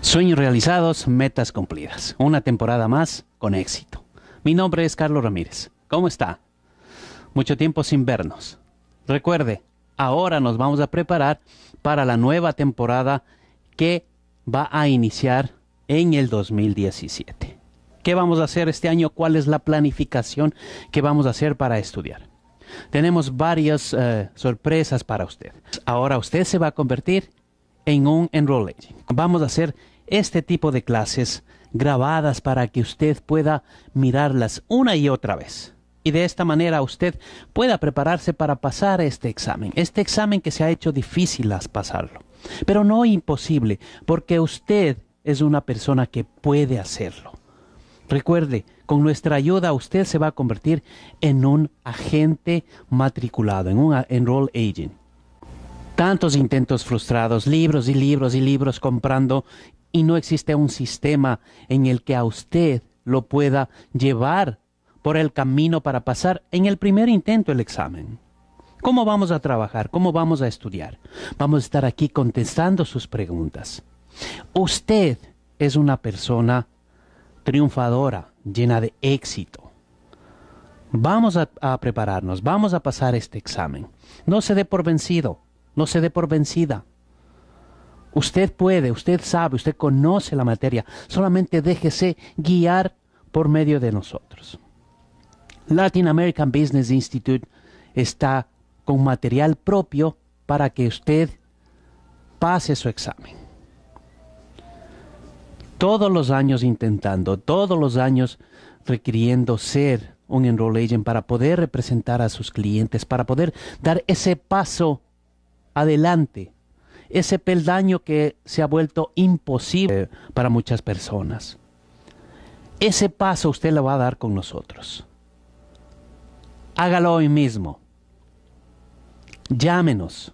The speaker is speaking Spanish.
Sueños realizados, metas cumplidas. Una temporada más con éxito. Mi nombre es Carlos Ramírez. ¿Cómo está? Mucho tiempo sin vernos. Recuerde, ahora nos vamos a preparar para la nueva temporada que va a iniciar en el 2017. ¿Qué vamos a hacer este año? ¿Cuál es la planificación que vamos a hacer para estudiar? Tenemos varias eh, sorpresas para usted. Ahora usted se va a convertir en un enrollee. Vamos a hacer este tipo de clases grabadas para que usted pueda mirarlas una y otra vez. Y de esta manera usted pueda prepararse para pasar este examen. Este examen que se ha hecho difícil pasarlo. Pero no imposible, porque usted es una persona que puede hacerlo. Recuerde, con nuestra ayuda usted se va a convertir en un agente matriculado, en un enroll agent. Tantos intentos frustrados, libros y libros y libros comprando y no existe un sistema en el que a usted lo pueda llevar por el camino para pasar en el primer intento el examen. ¿Cómo vamos a trabajar? ¿Cómo vamos a estudiar? Vamos a estar aquí contestando sus preguntas. Usted es una persona triunfadora, llena de éxito. Vamos a, prepararnos, vamos a pasar este examen. No se dé por vencido, no se dé por vencida. Usted puede, usted sabe, usted conoce la materia. Solamente déjese guiar por medio de nosotros. Latin American Business Institute está con material propio para que usted pase su examen todos los años intentando, todos los años requiriendo ser un enroll agent para poder representar a sus clientes, para poder dar ese paso adelante, ese peldaño que se ha vuelto imposible para muchas personas. Ese paso usted lo va a dar con nosotros. Hágalo hoy mismo. Llámenos